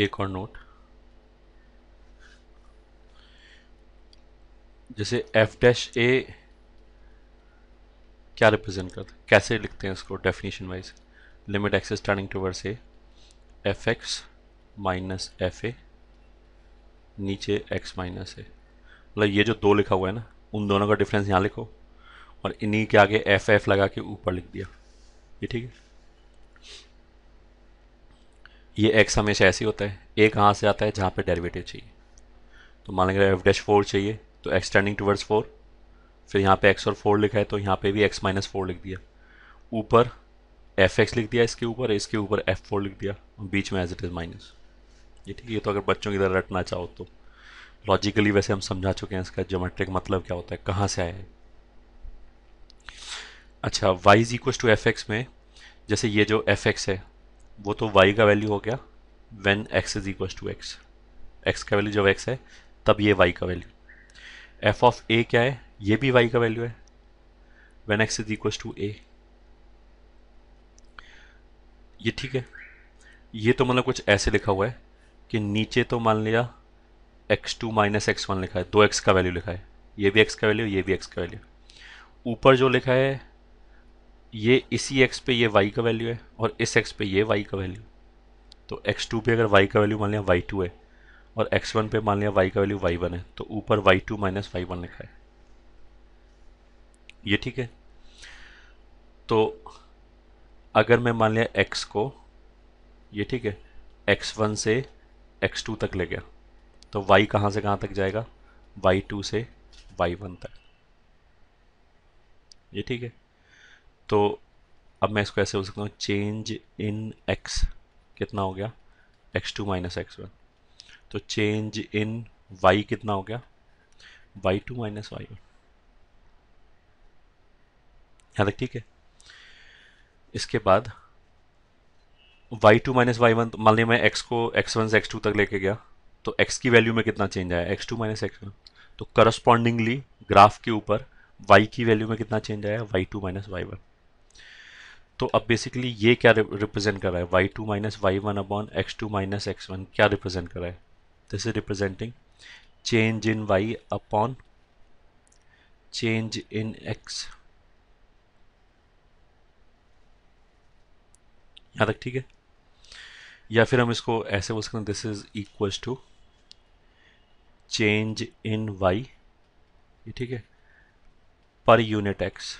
एक और नोट जैसे एफ डैश ए क्या रिप्रेजेंट करता है कैसे लिखते हैं इसको definition wise limit x tending towards a f x minus f a नीचे एक्स माइनस ए मतलब ये जो दो लिखा हुआ है ना उन दोनों का डिफरेंस यहाँ लिखो और इन्हीं के आगे एफ एफ लगा के ऊपर लिख दिया ये ठीक है ये एक्स हमेशा ऐसे होता है ए कहाँ से आता है जहाँ पे डेरिवेटिव चाहिए तो मान लेंगे एफ डैश फोर चाहिए तो एक्स टर्निंग टूवर्ड्स फोर फिर यहाँ पे एक्स और फोर लिखा है तो यहाँ पे भी एक्स माइनस फोर लिख दिया ऊपर एफ एक्स लिख दिया इसके ऊपर इसके ऊपर एफ फोर लिख दिया और बीच में एज इट इज़ माइनस ये ठीक है तो अगर बच्चों की तरह रटना चाहो तो लॉजिकली वैसे हम समझा चुके हैं इसका जोमेट्रिक मतलब क्या होता है कहाँ से आया है अच्छा y is equal to f x में जैसे ये जो एफ एक्स है वो तो वाई का वैल्यू हो गया when x is equal to x x का वैल्यू जब एक्स है तब ये वाई का वैल्यू एफ ऑफ ए क्या है ये भी वाई का वैल्यू है when x is equal to a ये ठीक है ये तो मतलब कुछ ऐसे लिखा हुआ है कि नीचे तो मान लिया x two minus x one लिखा है दो एक्स का वैल्यू लिखा है ये भी एक्स का वैल्यू ये भी एक्स का वैल्यू ऊपर जो लिखा है ये इसी एक्स पे ये वाई का वैल्यू है और इस एक्स पे ये वाई का वैल्यू तो एक्स टू पे अगर वाई का वैल्यू मान लिया वाई टू है और एक्स वन पे मान लिया वाई का वैल्यू वाई वन है तो ऊपर y two minus y one लिखा है ये ठीक है तो अगर मैं मान लिया एक्स को ये ठीक है एक्स वन से एक्स टू तक ले गया तो वाई कहाँ से कहाँ तक जाएगा वाई टू से वाई वन तक ये ठीक है तो अब मैं इसको ऐसे हो सकता हूँ चेंज इन एक्स कितना हो गया x two minus x one तो चेंज इन वाई कितना हो गया y two minus y one यहाँ तक ठीक है इसके बाद y two minus y one मान लिया मैं एक्स को एक्स वन से एक्स टू तक लेके गया तो एक्स की वैल्यू में कितना चेंज आया x two minus x one तो करस्पॉन्डिंगली ग्राफ के ऊपर वाई की वैल्यू में कितना चेंज आया y two minus y one तो अब बेसिकली ये क्या रिप्रेजेंट कर रहा है y two minus y one upon x two minus x one क्या रिप्रेजेंट कर रहा है this is representing change in y upon change in x यहाँ तक ठीक है या फिर हम इसको ऐसे बोल सकते हैं this is equals to change in y ठीक है पर यूनिट एक्स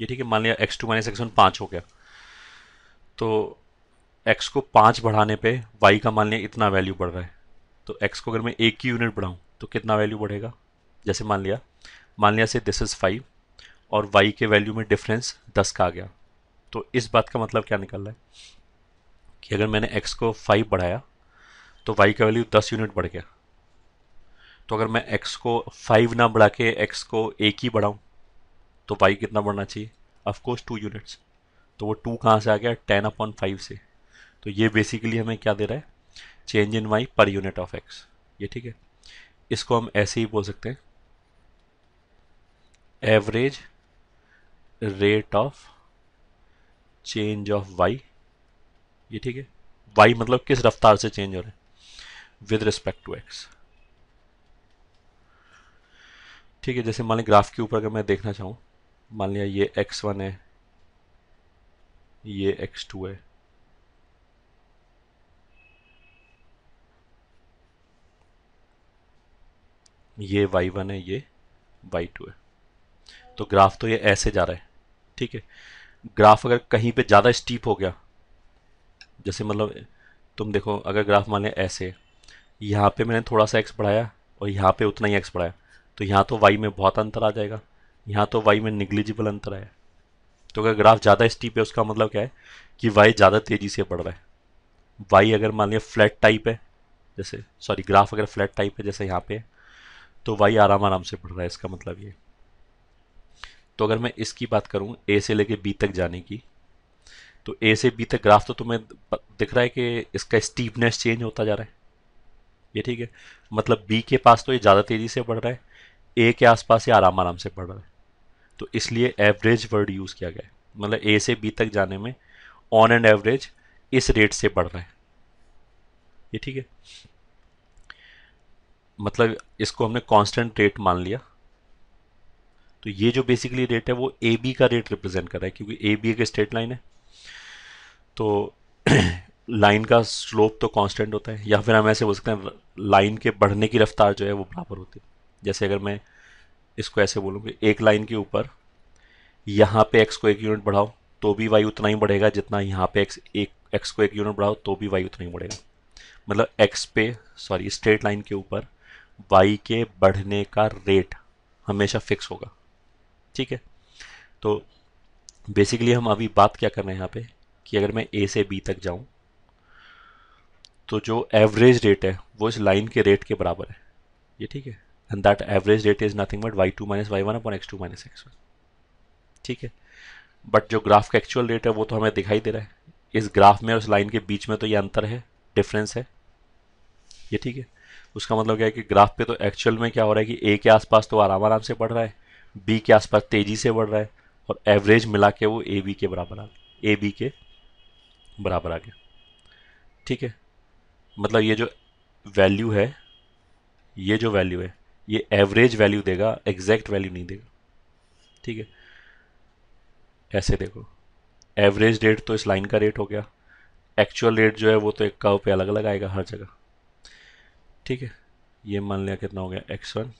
ये ठीक है मान लिया x two minus x one पाँच हो गया तो एक्स को पाँच बढ़ाने पे वाई का मान लिया इतना वैल्यू बढ़ रहा है तो एक्स को अगर मैं एक ही यूनिट बढ़ाऊँ तो कितना वैल्यू बढ़ेगा जैसे मान लिया मान लिया से दिस इज़ फाइव और वाई के वैल्यू में डिफरेंस दस का आ गया तो इस बात का मतलब क्या निकल रहा है कि अगर मैंने एक्स को फाइव बढ़ाया तो वाई का वैल्यू दस यूनिट बढ़ गया तो अगर मैं एक्स को फाइव ना बढ़ा के एक्स को एक ही बढ़ाऊँ तो वाई कितना बढ़ना चाहिए ऑफकोर्स टू यूनिट्स तो वो टू कहाँ से आ गया टेन अपॉन फाइव से तो ये बेसिकली हमें क्या दे रहा है चेंज इन वाई पर यूनिट ऑफ एक्स ये ठीक है इसको हम ऐसे ही बोल सकते हैं average rate of change of y ये ठीक है वाई मतलब किस रफ्तार से चेंज हो रहा है विद रिस्पेक्ट टू एक्स ठीक है जैसे मान ली ग्राफ के ऊपर अगर मैं देखना चाहूँ मान लिया ये एक्स वन है ये एक्स टू है ये वाई वन है ये वाई टू है तो ग्राफ तो ये ऐसे जा रहा है ठीक है ग्राफ अगर कहीं पे ज़्यादा स्टीप हो गया जैसे मतलब तुम देखो अगर ग्राफ मान लिया ऐसे यहाँ पे मैंने थोड़ा सा एक्स बढ़ाया और यहाँ पे उतना ही एक्स बढ़ाया तो यहाँ तो वाई में बहुत अंतर आ जाएगा यहाँ तो वाई में निग्लिजिबल अंतर आया तो अगर ग्राफ ज़्यादा स्टीप है उसका मतलब क्या है कि वाई ज़्यादा तेज़ी से बढ़ रहा है वाई अगर मान लिया फ्लैट टाइप है जैसे सॉरी ग्राफ अगर फ्लैट टाइप है जैसे यहाँ पे है तो वाई आराम आराम से बढ़ रहा है इसका मतलब ये तो अगर मैं इसकी बात करूँ ए से लेके बी तक जाने की तो ए से बी तक ग्राफ तो तुम्हें दिख रहा है कि इसका स्टीपनेस चेंज होता जा रहा है ये ठीक है मतलब बी के पास तो ये ज़्यादा तेज़ी से बढ़ रहा है ए के आसपास ये आराम आराम से बढ़ रहा है तो इसलिए एवरेज वर्ड यूज़ किया गया है मतलब ए से बी तक जाने में ऑन एंड एवरेज इस रेट से बढ़ रहा है ये ठीक है मतलब इसको हमने कांस्टेंट रेट मान लिया तो ये जो बेसिकली रेट है वो ए बी का रेट रिप्रेजेंट कर रहा है क्योंकि ए बी एक स्ट्रेट लाइन है तो लाइन का स्लोप तो कांस्टेंट होता है या फिर हम ऐसे बोल सकते हैं लाइन के बढ़ने की रफ्तार जो है वो बराबर होती है जैसे अगर मैं इसको ऐसे बोलूँगे एक लाइन के ऊपर यहाँ पे एक्स को एक यूनिट बढ़ाओ तो भी वाई उतना ही बढ़ेगा जितना यहाँ पे एक्स एक एक्स को एक यूनिट बढ़ाओ तो भी वाई उतना ही बढ़ेगा मतलब एक्स पे सॉरी स्ट्रेट लाइन के ऊपर वाई के बढ़ने का रेट हमेशा फिक्स होगा ठीक है तो बेसिकली हम अभी बात क्या कर रहे हैं यहाँ पे कि अगर मैं ए से बी तक जाऊँ तो जो एवरेज रेट है वो इस लाइन के रेट के बराबर है ये ठीक है and that average rate is nothing but y2 minus y one x2 x two minus x one ठीक है बट जो ग्राफ का एक्चुअल रेट है वो तो हमें दिखाई दे रहा है इस ग्राफ में और उस लाइन के बीच में तो ये अंतर है डिफरेंस है ये ठीक है उसका मतलब क्या है कि ग्राफ पे तो एक्चुअल में क्या हो रहा है कि ए के आसपास तो आराम आराम से बढ़ रहा है बी के आसपास तेज़ी से बढ़ रहा है और एवरेज मिला के वो ए बी के बराबर आ गया ए बी के बराबर आ गया ठीक है मतलब ये जो वैल्यू है ये जो वैल्यू है ये एवरेज वैल्यू देगा एग्जैक्ट वैल्यू नहीं देगा ठीक है ऐसे देखो एवरेज रेट तो इस लाइन का रेट हो गया एक्चुअल रेट जो है वो तो एक का पे अलग अलग आएगा हर जगह ठीक है ये मान लिया कितना हो गया एक्स वन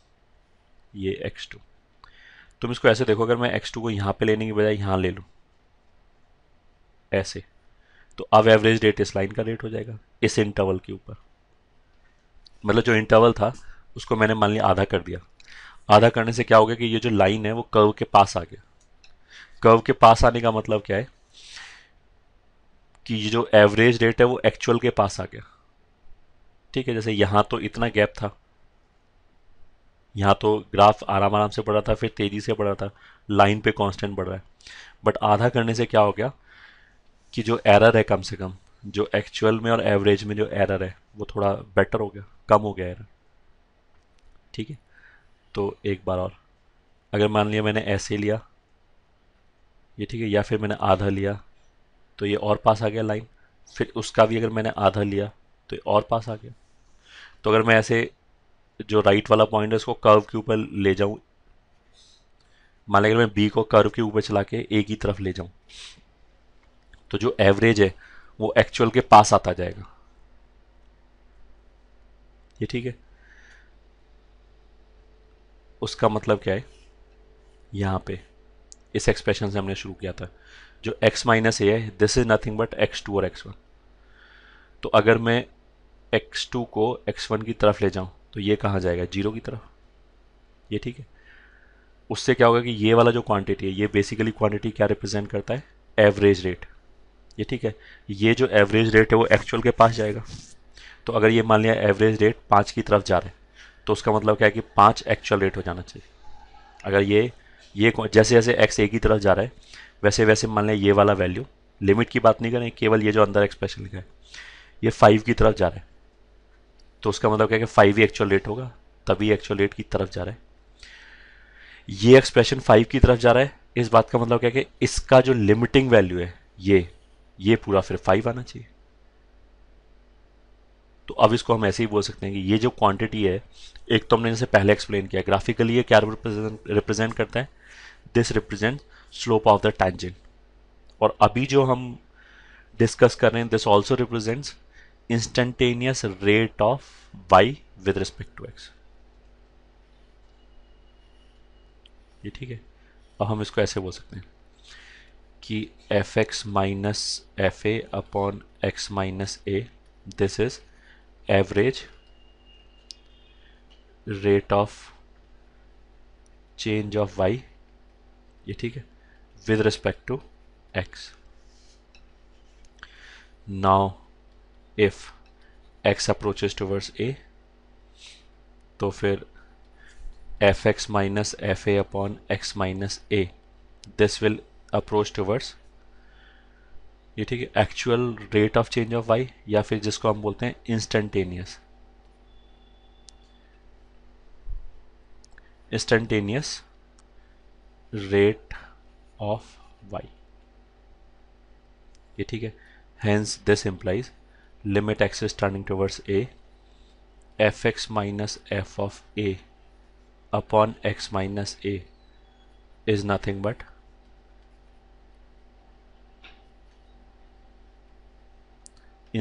ये एक्स टू तुम इसको ऐसे देखो अगर मैं एक्स टू को यहाँ पे लेने की बजाय यहाँ ले लूँ ऐसे तो अब एवरेज रेट इस लाइन का रेट हो जाएगा इस इंटरवल के ऊपर मतलब जो इंटरवल था उसको मैंने मान लिया आधा कर दिया आधा करने से क्या हो गया कि ये जो लाइन है वो कर्व के पास आ गया कर्व के पास आने का मतलब क्या है कि ये जो एवरेज रेट है वो एक्चुअल के पास आ गया ठीक है जैसे यहाँ तो इतना गैप था यहाँ तो ग्राफ आराम आराम से बढ़ रहा था फिर तेज़ी से बढ़ रहा था लाइन पे कांस्टेंट बढ़ रहा है बट आधा करने से क्या हो गया कि जो एरर है कम से कम जो एक्चुअल में और एवरेज में जो एरर है वो थोड़ा बेटर हो गया कम हो गया एरर ठीक है तो एक बार और अगर मान लिया मैंने ऐसे लिया ये ठीक है या फिर मैंने आधा लिया तो ये और पास आ गया लाइन फिर उसका भी अगर मैंने आधा लिया तो ये और पास आ गया तो अगर मैं ऐसे जो राइट वाला पॉइंट है उसको कर्व के ऊपर ले जाऊँ मान लिया मैं बी को कर्व के ऊपर चला के ए की तरफ ले जाऊँ तो जो एवरेज है वो एक्चुअल के पास आता जाएगा ये ठीक है उसका मतलब क्या है यहाँ पे इस एक्सप्रेशन से हमने शुरू किया था जो x माइनस ए है this is nothing but x2 और x1 तो अगर मैं x2 को x1 की तरफ ले जाऊँ तो ये कहाँ जाएगा जीरो की तरफ ये ठीक है उससे क्या होगा कि ये वाला जो क्वांटिटी है ये बेसिकली क्वांटिटी क्या रिप्रेजेंट करता है एवरेज रेट ये ठीक है ये जो एवरेज रेट है वो एक्चुअल के पास जाएगा तो अगर ये मान लिया एवरेज रेट पाँच की तरफ जा रहा है तो उसका मतलब क्या है कि पाँच एक्चुअल रेट हो जाना चाहिए अगर ये ये जैसे जैसे एक्स ए की तरफ जा रहा है वैसे वैसे मान लें ये वाला वैल्यू लिमिट की बात नहीं करें केवल ये जो अंदर एक्सप्रेशन लिखा है ये फाइव की तरफ जा रहा है तो उसका मतलब क्या है कि फाइव ही एक्चुअल रेट होगा तभी एक्चुअल रेट की तरफ जा रहा है ये एक्सप्रेशन फाइव की तरफ जा रहा है इस बात का मतलब क्या है कि इसका जो लिमिटिंग वैल्यू है ये ये पूरा फिर फाइव आना चाहिए तो अब इसको हम ऐसे ही बोल सकते हैं कि ये जो क्वांटिटी है एक तो हमने इसे पहले एक्सप्लेन किया ग्राफिकली ये क्या रिप्रेजेंट करता है this represent slope of the tangent और अभी जो हम डिस्कस कर रहे हैं this also represents instantaneous rate of y with respect to x ये ठीक है अब हम इसको ऐसे बोल सकते हैं कि f x minus f a upon x minus a this is average rate of change of y ये ठीक है with respect to x now if x approaches towards a तो फिर f x minus f a upon x minus a this will approach towards ये ठीक है actual rate of change of y या फिर जिसको हम बोलते हैं instantaneous instantaneous rate of y ये ठीक है hence this implies limit x tending towards a f x minus f of a upon x minus a is nothing but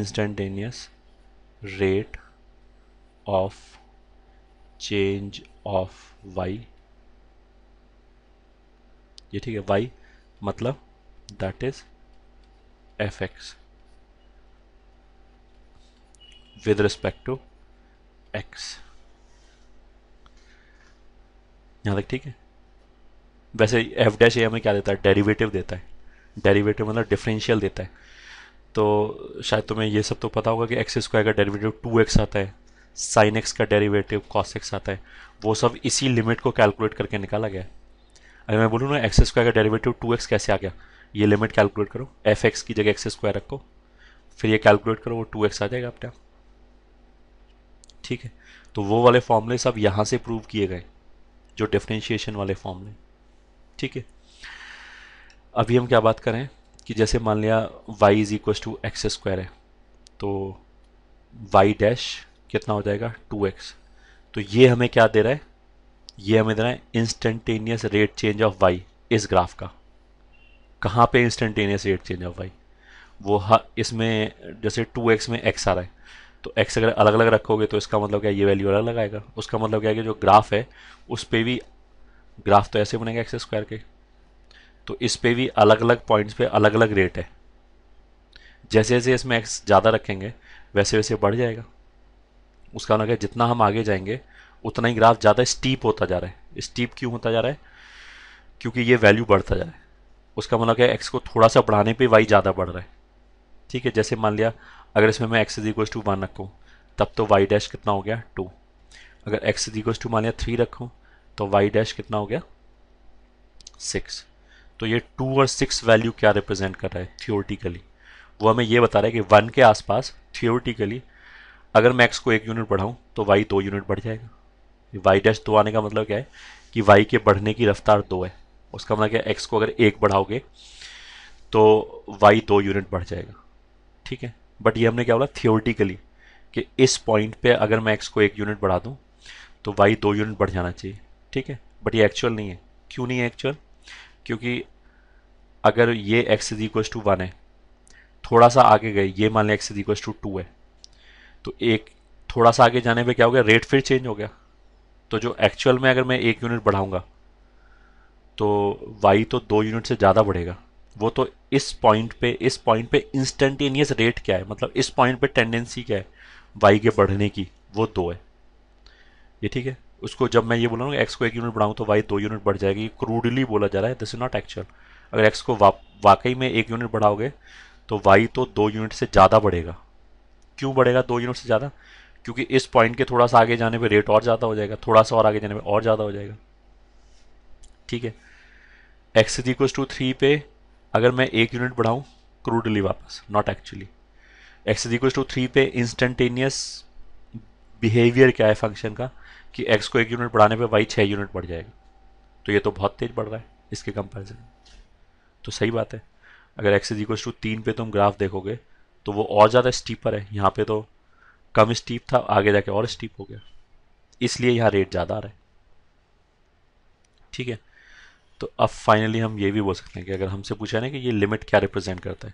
instantaneous rate of change of y ये ठीक है y मतलब that is f x with respect to x यहाँ तक ठीक है वैसे F dash ए हमें क्या देता है डेरिवेटिव देता है डेरिवेटिव मतलब डिफरेंशियल देता है तो शायद तुम्हें ये सब तो पता होगा कि एक्स स्क्वायर का डेरिवेटिव टू एक्स आता है साइन एक्स का डेरिवेटिव कॉस एक्स आता है वो सब इसी लिमिट को कैलकुलेट करके निकाला गया अगर मैं बोलूँ ना एक्स स्क्वायर का डेरिवेटिव टू एक्स कैसे आ गया ये लिमिट कैलकुलेट करो एफ एक्स की जगह एक्स स्क्वायर रखो फिर ये कैलकुलेट करो वो टू एक्स आ जाएगा आपके ठीक है तो वो वाले फॉर्मूले सब यहाँ से प्रूव किए गए जो डिफ्रेंशिएशन वाले फॉर्मूले ठीक है अभी हम क्या बात करें कि जैसे मान लिया y is equal to x square है तो वाई डैश कितना हो जाएगा टू एक्स तो ये हमें क्या दे रहा है ये हमें दे रहा है instantaneous rate change of y इस ग्राफ का कहाँ पे instantaneous rate change of y वो इसमें जैसे टू एक्स में एक्स आ रहा है तो एक्स अगर अलग अलग रखोगे तो इसका मतलब क्या ये वैल्यू अलग लगाएगा उसका मतलब क्या है कि जो ग्राफ है उस पर भी ग्राफ तो ऐसे बनेगा एक्स स्क्वायर के तो इस पर भी अलग अलग पॉइंट्स पे अलग अलग रेट है जैसे जैसे इसमें एक्स ज़्यादा रखेंगे वैसे वैसे बढ़ जाएगा उसका मतलब जितना हम आगे जाएंगे उतना ही ग्राफ ज़्यादा स्टीप होता जा रहा है स्टीप क्यों होता जा रहा है क्योंकि ये वैल्यू बढ़ता जा रहा है उसका मतलब क्या एक्स को थोड़ा सा बढ़ाने पर वाई ज़्यादा बढ़ रहा है ठीक है जैसे मान लिया अगर इसमें मैं एक्स इजिक्वल टू वन रखूँ तब तो वाई डैश कितना हो गया टू अगर एक्स इजिक्वल टू मान लिया थ्री रखूँ तो वाई डैश कितना हो गया सिक्स तो ये टू और सिक्स वैल्यू क्या रिप्रेजेंट कर रहा है थियोरटिकली वो हमें ये बता रहा है कि वन के आसपास थियोरटिकली अगर मैं एक्स को एक यूनिट बढ़ाऊँ तो वाई दो यूनिट बढ़ जाएगा वाई डैश दो आने का मतलब क्या है कि वाई के बढ़ने की रफ्तार दो है उसका मतलब क्या एक्स को अगर एक बढ़ाओगे तो वाई दो यूनिट बढ़ जाएगा ठीक है बट ये हमने क्या बोला थियोरटिकली कि इस पॉइंट पे अगर मैं एक्स को एक यूनिट बढ़ा दूँ तो वाई दो यूनिट बढ़ जाना चाहिए ठीक है बट ये एक्चुअल नहीं है क्यों नहीं है एक्चुअल क्योंकि अगर ये x is equal to one है थोड़ा सा आगे गए ये मान लें x is equal to two two तो एक थोड़ा सा आगे जाने पे क्या हो गया रेट फिर चेंज हो गया तो जो एक्चुअल में अगर मैं एक यूनिट बढ़ाऊंगा तो वाई तो दो यूनिट से ज़्यादा बढ़ेगा वो तो इस पॉइंट पे इस पॉइंट पे इंस्टेंटेनियस रेट क्या है मतलब इस पॉइंट पे टेंडेंसी क्या है वाई के बढ़ने की वो दो है ये ठीक है उसको जब मैं ये बोला ना एक्स को एक यूनिट बढ़ाऊँ तो वाई दो यूनिट बढ़ जाएगी क्रूडली बोला जा रहा है दिस इज नॉट एक्चुअल अगर एक्स को वा, वाकई में एक यूनिट बढ़ाओगे तो वाई तो दो यूनिट से ज़्यादा बढ़ेगा क्यों बढ़ेगा दो यूनिट से ज़्यादा क्योंकि इस पॉइंट के थोड़ा सा आगे जाने पर रेट और ज़्यादा हो जाएगा थोड़ा सा और आगे जाने पर और ज़्यादा हो जाएगा ठीक है x is equals to three पे अगर मैं एक यूनिट बढ़ाऊँ क्रूडली वापस not actually x is equals to three पे इंस्टेंटेनियस बिहेवियर क्या है फंक्शन का कि एक्स को एक यूनिट बढ़ाने पे वाई छः यूनिट बढ़ जाएगा तो ये तो बहुत तेज़ बढ़ रहा है इसके कंपेरिजन तो सही बात है अगर एक्स इजिक्वल टू तीन पे तुम ग्राफ देखोगे तो वो और ज़्यादा स्टीपर है यहाँ पे तो कम स्टीप था आगे जाके और स्टीप हो गया इसलिए यहाँ रेट ज़्यादा आ रहा है ठीक है तो अब फाइनली हम ये भी बोल सकते हैं कि अगर हमसे पूछा ना कि ये लिमिट क्या रिप्रेजेंट करता है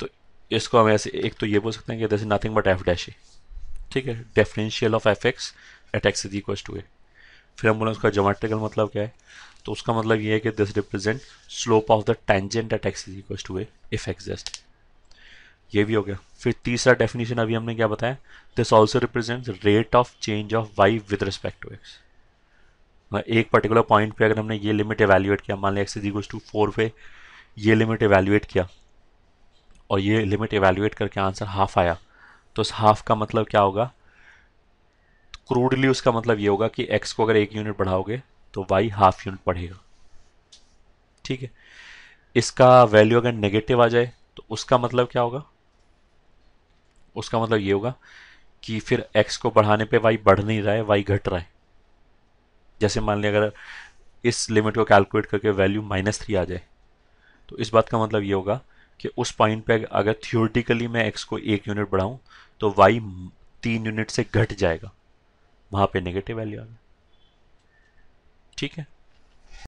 तो इसको हम ऐसे एक तो ये बोल सकते हैं कि this is nothing but f dash ही ठीक है differential of f x at x is equal to a फिर हम बोले उसका जोमेट्रिकल मतलब क्या है तो उसका मतलब ये है कि this represent slope of the tangent at x is equal to a if exist ये भी हो गया फिर तीसरा डेफिनेशन अभी हमने क्या बताया this also represent rate of change of y with respect to x एक पर्टिकुलर पॉइंट पे अगर हमने ये लिमिट एवेल्यूएट किया मान लिया x is equal to four पे ये लिमिट एवेल्यूएट किया और ये लिमिट एवेल्यूएट करके आंसर हाफ आया तो उस हाफ का मतलब क्या होगा क्रूडली उसका मतलब ये होगा कि एक्स को अगर एक यूनिट बढ़ाओगे तो वाई हाफ यूनिट बढ़ेगा ठीक है इसका वैल्यू अगर नेगेटिव आ जाए तो उसका मतलब क्या होगा उसका मतलब ये होगा कि फिर एक्स को बढ़ाने पे वाई बढ़ नहीं रहा है वाई घट रहा है जैसे मान लिया अगर इस लिमिट को कैलकुलेट करके वैल्यू माइनस थ्री आ जाए तो इस बात का मतलब ये होगा कि उस पॉइंट पे अगर थियोरटिकली मैं एक्स को एक यूनिट बढ़ाऊं तो वाई तीन यूनिट से घट जाएगा वहां पे नेगेटिव वैल्यू आ गया ठीक है